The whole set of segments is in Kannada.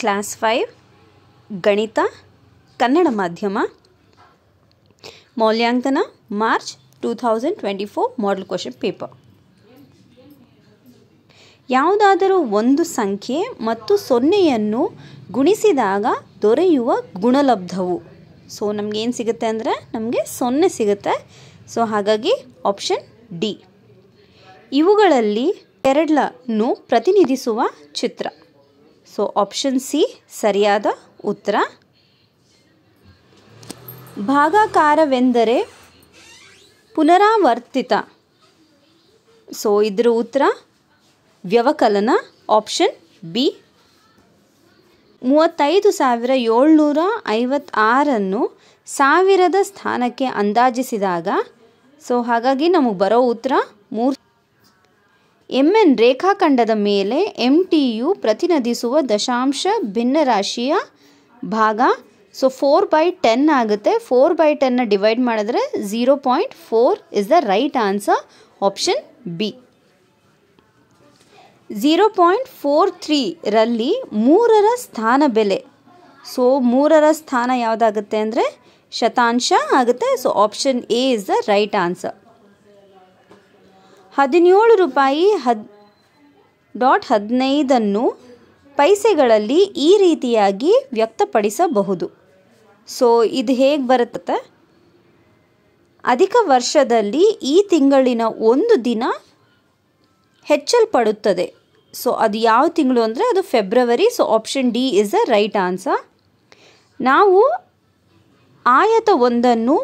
ಕ್ಲಾಸ್ ಫೈವ್ ಗಣಿತ ಕನ್ನಡ ಮಾಧ್ಯಮ ಮೌಲ್ಯಾಂಕನ March two thousand twenty four model question paper ಯಾವುದಾದರೂ ಒಂದು ಸಂಖ್ಯೆ ಮತ್ತು ಸೊನ್ನೆಯನ್ನು ಗುಣಿಸಿದಾಗ ದೊರೆಯುವ ಗುಣಲಬ್ಧವು ಸೊ ಏನು ಸಿಗುತ್ತೆ ಅಂದರೆ ನಮಗೆ ಸೊನ್ನೆ ಸಿಗುತ್ತೆ ಸೊ ಹಾಗಾಗಿ ಆಪ್ಷನ್ ಡಿ ಇವುಗಳಲ್ಲಿ ಎರಡನ್ನು ಪ್ರತಿನಿಧಿಸುವ ಚಿತ್ರ ಸೊ ಆಪ್ಷನ್ ಸಿ ಸರಿಯಾದ ಉತ್ತರ ಭಾಗಾಕಾರವೆಂದರೆ ಪುನರಾವರ್ತಿತ ಸೊ ಇದರ ಉತ್ತರ ವ್ಯವಕಲನ ಆಪ್ಷನ್ ಬಿ ಮೂವತ್ತೈದು ಸಾವಿರ ಏಳ್ನೂರ ಐವತ್ತಾರನ್ನು ಸಾವಿರದ ಸ್ಥಾನಕ್ಕೆ ಅಂದಾಜಿಸಿದಾಗ ಸೊ ಹಾಗಾಗಿ ನಮಗೆ ಬರೋ ಉತ್ತರ ಮೂರು ಎಂಎನ್ ರೇಖಾಖಂಡದ ಮೇಲೆ ಎಂ ಟಿ ಯು ಪ್ರತಿನಿಧಿಸುವ ದಶಾಂಶ ಭಿನ್ನರಾಶಿಯ ಭಾಗ ಸೊ ಫೋರ್ ಬೈ ಟೆನ್ ಆಗುತ್ತೆ ಫೋರ್ ಬೈ ಟೆನ್ನ ಡಿವೈಡ್ ಮಾಡಿದ್ರೆ zero point four is the right answer option B zero point four ತ್ರೀರಲ್ಲಿ ಮೂರರ ಸ್ಥಾನ ಬೆಲೆ ಸೊ ಮೂರರ ಸ್ಥಾನ ಯಾವುದಾಗುತ್ತೆ ಅಂದರೆ ಶತಾಂಶ ಆಗುತ್ತೆ so option A is the right answer ಹದಿನೇಳು ರೂಪಾಯಿ ಹದ್ ಡಾಟ್ ಹದಿನೈದನ್ನು ಪೈಸೆಗಳಲ್ಲಿ ಈ ರೀತಿಯಾಗಿ ವ್ಯಕ್ತಪಡಿಸಬಹುದು ಸೊ ಇದು ಹೇಗೆ ಬರುತ್ತೆ ಅಧಿಕ ವರ್ಷದಲ್ಲಿ ಈ ತಿಂಗಳಿನ ಒಂದು ದಿನ ಹೆಚ್ಚಲ್ಪಡುತ್ತದೆ ಸೊ ಅದು ಯಾವ ತಿಂಗಳು ಅಂದರೆ ಅದು February so option D is a right answer ನಾವು ಆಯತ ಒಂದನ್ನು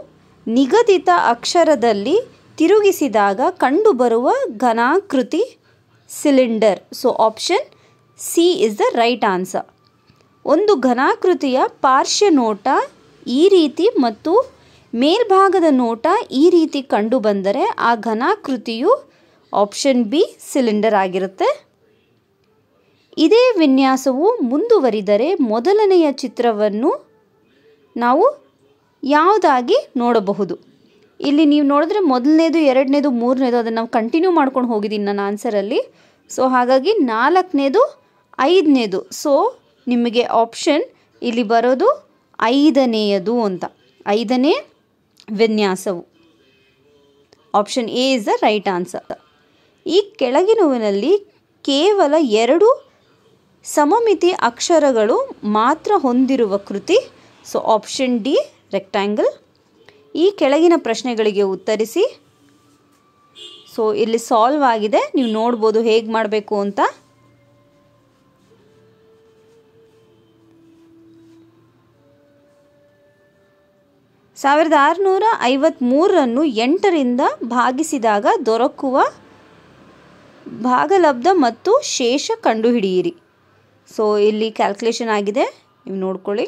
ನಿಗದಿತ ಅಕ್ಷರದಲ್ಲಿ ತಿರುಗಿಸಿದಾಗ ಕಂಡುಬರುವ ಘನಾಕೃತಿ cylinder so option C is the right answer ಒಂದು ಘನಾಕೃತಿಯ ಪಾರ್ಶ್ವ ನೋಟ ಈ ರೀತಿ ಮತ್ತು ಮೇಲ್ಭಾಗದ ನೋಟ ಈ ರೀತಿ ಕಂಡುಬಂದರೆ ಆ ಘನಾಕೃತಿಯು ಆಪ್ಷನ್ ಬಿ ಸಿಲಿಂಡರ್ ಆಗಿರುತ್ತೆ ಇದೇ ವಿನ್ಯಾಸವು ಮುಂದುವರಿದರೆ ಮೊದಲನೆಯ ಚಿತ್ರವನ್ನು ನಾವು ಯಾವುದಾಗಿ ನೋಡಬಹುದು ಇಲ್ಲಿ ನೀವು ನೋಡಿದ್ರೆ ಮೊದಲನೇದು ಎರಡನೇದು ಮೂರನೇದು ಅದನ್ನು ನಾವು ಕಂಟಿನ್ಯೂ ಮಾಡ್ಕೊಂಡು ಹೋಗಿದ್ದೀನಿ ನನ್ನ ಆನ್ಸರಲ್ಲಿ ಸೊ ಹಾಗಾಗಿ ನಾಲ್ಕನೇದು ಐದನೇದು ಸೊ ನಿಮಗೆ ಆಪ್ಷನ್ ಇಲ್ಲಿ ಬರೋದು ಐದನೆಯದು ಅಂತ ಐದನೇ ವಿನ್ಯಾಸವು option A is the right answer ಈ ಕೆಳಗಿನವಿನಲ್ಲಿ ಕೇವಲ ಎರಡು ಸಮಮಿತಿ ಅಕ್ಷರಗಳು ಮಾತ್ರ ಹೊಂದಿರುವ ಕೃತಿ ಸೊ ಆಪ್ಷನ್ ಡಿ ರೆಕ್ಟ್ಯಾಂಗಲ್ ಈ ಕೆಳಗಿನ ಪ್ರಶ್ನೆಗಳಿಗೆ ಉತ್ತರಿಸಿ ಸೊ ಇಲ್ಲಿ ಸಾಲ್ವ್ ಆಗಿದೆ ನೀವು ನೋಡ್ಬೋದು ಹೇಗೆ ಮಾಡಬೇಕು ಅಂತ ಸಾವಿರದ ಆರುನೂರ ಐವತ್ತ್ಮೂರನ್ನು ಎಂಟರಿಂದ ಭಾಗಿಸಿದಾಗ ದೊರಕುವ ಭಾಗಲಬ್ಧ ಮತ್ತು ಶೇಷ ಕಂಡುಹಿಡಿಯಿರಿ ಸೊ ಇಲ್ಲಿ ಕ್ಯಾಲ್ಕುಲೇಷನ್ ಆಗಿದೆ ನೀವು ನೋಡ್ಕೊಳ್ಳಿ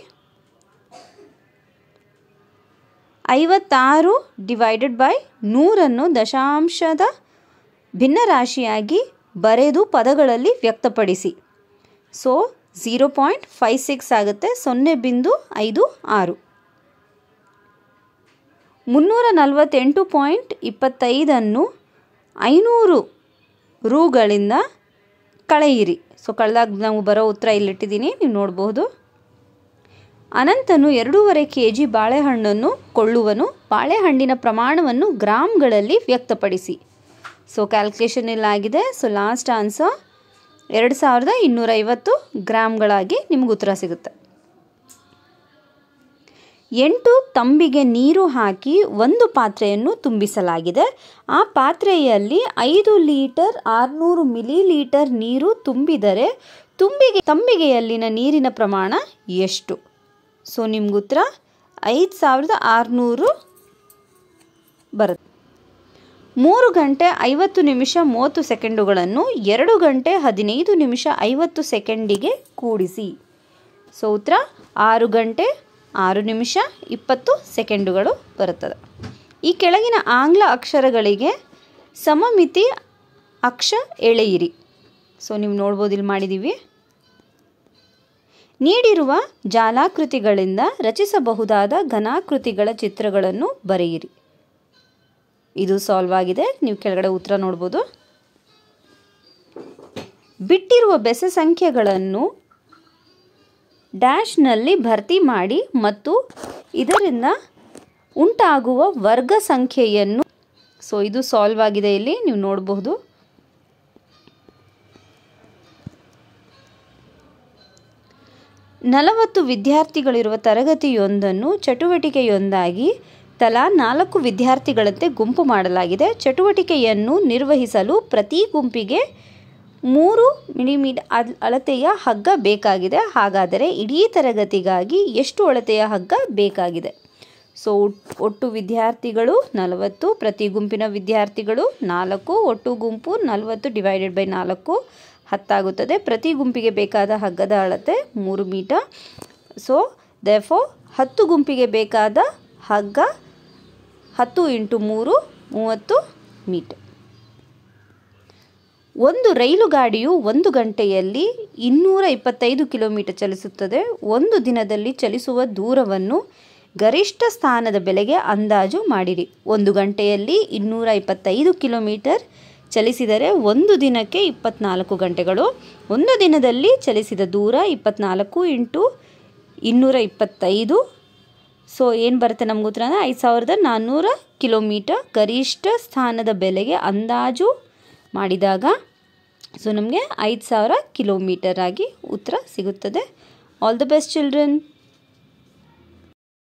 ಐವತ್ತಾರು ಡಿವೈಡೆಡ್ ಬೈ ನೂರನ್ನು ದಶಾಂಶದ ಭಿನ್ನರಾಶಿಯಾಗಿ ಬರೆದು ಪದಗಳಲ್ಲಿ ವ್ಯಕ್ತಪಡಿಸಿ so zero point five six ಆಗುತ್ತೆ ಸೊನ್ನೆ ಬಿಂದು ಐದು ಆರು ಮುನ್ನೂರ ನಲವತ್ತೆಂಟು ಪಾಯಿಂಟ್ ಇಪ್ಪತ್ತೈದನ್ನು ಐನೂರು ರೂಗಳಿಂದ ಕಳೆಯಿರಿ ಸೊ ಕಳೆದಾಗ ನಾವು ಬರೋ ಉತ್ತರ ಇಲ್ಲಿಟ್ಟಿದ್ದೀನಿ ನೀವು ನೋಡ್ಬೋದು ಅನಂತನು ಎರಡೂವರೆ ಕೆ ಜಿ ಬಾಳೆಹಣ್ಣನ್ನು ಕೊಳ್ಳುವನು ಬಾಳೆಹಣ್ಣಿನ ಪ್ರಮಾಣವನ್ನು ಗ್ರಾಮ್ಗಳಲ್ಲಿ ವ್ಯಕ್ತಪಡಿಸಿ ಸೊ ಕ್ಯಾಲ್ಕುಲೇಷನ್ ಆಗಿದೆ ಸೊ ಲಾಸ್ಟ್ ಆನ್ಸರ್ ಎರಡು ಸಾವಿರದ ಇನ್ನೂರೈವತ್ತು ಗ್ರಾಮ್ಗಳಾಗಿ ನಿಮ್ಗೆ ಉತ್ತರ ಸಿಗುತ್ತೆ ಎಂಟು ತಂಬಿಗೆ ನೀರು ಹಾಕಿ ಒಂದು ಪಾತ್ರೆಯನ್ನು ತುಂಬಿಸಲಾಗಿದೆ ಆ ಪಾತ್ರೆಯಲ್ಲಿ ಐದು ಲೀಟರ್ ಆರುನೂರು ಮಿಲಿ ಲೀಟರ್ ನೀರು ತುಂಬಿದರೆ ತುಂಬಿಗೆ ತಂಬಿಗೆಯಲ್ಲಿನ ನೀರಿನ ಪ್ರಮಾಣ ಎಷ್ಟು ಸೊ ನಿಮ್ಗೆ ಉತ್ತರ ಐದು ಸಾವಿರದ ಆರುನೂರು ಬರುತ್ತೆ ಮೂರು ಗಂಟೆ ಐವತ್ತು ನಿಮಿಷ ಮೂವತ್ತು ಸೆಕೆಂಡುಗಳನ್ನು ಎರಡು ಗಂಟೆ ಹದಿನೈದು ನಿಮಿಷ ಐವತ್ತು ಸೆಕೆಂಡಿಗೆ ಕೂಡಿಸಿ ಸೊ ಉತ್ತರ ಆರು ಗಂಟೆ ಆರು ನಿಮಿಷ ಇಪ್ಪತ್ತು ಸೆಕೆಂಡುಗಳು ಬರುತ್ತದೆ ಈ ಕೆಳಗಿನ ಆಂಗ್ಲ ಅಕ್ಷರಗಳಿಗೆ ಸಮಮಿತಿ ಅಕ್ಷ ಎಳೆಯಿರಿ ಸೊ ನೀವು ನೋಡ್ಬೋದು ಇಲ್ಲಿ ಮಾಡಿದ್ದೀವಿ ನೀಡಿರುವ ಜಾಲಾಕೃತಿಗಳಿಂದ ರಚಿಸಬಹುದಾದ ಘನಾಕೃತಿಗಳ ಚಿತ್ರಗಳನ್ನು ಬರೆಯಿರಿ ಇದು ಸಾಲ್ವ್ ಆಗಿದೆ ನೀವು ಕೆಳಗಡೆ ಉತ್ತರ ನೋಡ್ಬೋದು ಬಿಟ್ಟಿರುವ ಬೆಸ ಸಂಖ್ಯೆಗಳನ್ನು ಡ್ಯಾಶ್ನಲ್ಲಿ ಭರ್ತಿ ಮಾಡಿ ಮತ್ತು ಇದರಿಂದ ಉಂಟಾಗುವ ವರ್ಗ ಸಂಖ್ಯೆಯನ್ನು ಸೊ ಇದು ಸಾಲ್ವ್ ಆಗಿದೆ ಇಲ್ಲಿ ನೀವು ನೋಡಬಹುದು ನಲವತ್ತು ವಿದ್ಯಾರ್ಥಿಗಳಿರುವ ತರಗತಿಯೊಂದನ್ನು ಚಟುವಟಿಕೆಯೊಂದಾಗಿ ತಲಾ ನಾಲ್ಕು ವಿದ್ಯಾರ್ಥಿಗಳಂತೆ ಗುಂಪು ಮಾಡಲಾಗಿದೆ ಚಟುವಟಿಕೆಯನ್ನು ನಿರ್ವಹಿಸಲು ಪ್ರತಿ ಗುಂಪಿಗೆ ಮೂರು ಮಿಲಿಮೀ ಅಳತೆಯ ಹಗ್ಗ ಬೇಕಾಗಿದೆ ಹಾಗಾದರೆ ಇಡೀ ತರಗತಿಗಾಗಿ ಎಷ್ಟು ಅಳತೆಯ ಹಗ್ಗ ಬೇಕಾಗಿದೆ ಸೊ ಒಟ್ಟು ವಿದ್ಯಾರ್ಥಿಗಳು ನಲವತ್ತು ಪ್ರತಿ ಗುಂಪಿನ ವಿದ್ಯಾರ್ಥಿಗಳು ನಾಲ್ಕು ಒಟ್ಟು ಗುಂಪು ನಲವತ್ತು ಡಿವೈಡೆಡ್ ಬೈ ನಾಲ್ಕು ಹತ್ತಾಗುತ್ತದೆ ಪ್ರತಿ ಗುಂಪಿಗೆ ಬೇಕಾದ ಹಗ್ಗದ ಅಳತೆ ಮೂರು ಮೀಟರ್ ಸೊ ದೆಫೋ ಹತ್ತು ಗುಂಪಿಗೆ ಬೇಕಾದ ಹಗ್ಗ ಹತ್ತು ಇಂಟು ಮೂರು ಮೂವತ್ತು ಮೀಟರ್ ಒಂದು ರೈಲು ಗಾಡಿಯು ಒಂದು ಗಂಟೆಯಲ್ಲಿ ಇನ್ನೂರ ಇಪ್ಪತ್ತೈದು ಕಿಲೋಮೀಟರ್ ಚಲಿಸುತ್ತದೆ ಒಂದು ದಿನದಲ್ಲಿ ಚಲಿಸುವ ದೂರವನ್ನು ಗರಿಷ್ಠ ಸ್ಥಾನದ ಬೆಲೆಗೆ ಅಂದಾಜು ಮಾಡಿರಿ ಒಂದು ಗಂಟೆಯಲ್ಲಿ ಇನ್ನೂರ ಇಪ್ಪತ್ತೈದು ಕಿಲೋಮೀಟರ್ ಚಲಿಸಿದರೆ ಒಂದು ದಿನಕ್ಕೆ ಇಪ್ಪತ್ನಾಲ್ಕು ಗಂಟೆಗಳು ಒಂದು ದಿನದಲ್ಲಿ ಚಲಿಸಿದ ದೂರ ಇಪ್ಪತ್ನಾಲ್ಕು ಇಂಟು ಇನ್ನೂರ ಇಪ್ಪತ್ತೈದು ಸೊ ಏನು ಬರುತ್ತೆ ನಮ್ಗೆ ಉತ್ತರ ಅಂದರೆ ಐದು ಸಾವಿರದ ನಾನ್ನೂರ ಕಿಲೋಮೀಟರ್ ಗರಿಷ್ಠ ಸ್ಥಾನದ ಬೆಲೆಗೆ ಅಂದಾಜು ಮಾಡಿದಾಗ ಸೊ ನಮಗೆ ಐದು ಸಾವಿರ ಕಿಲೋಮೀಟರ್ ಆಗಿ ಉತ್ತರ ಸಿಗುತ್ತದೆ ಆಲ್ ದ ಬೆಸ್ಟ್ ಚಿಲ್ಡ್ರನ್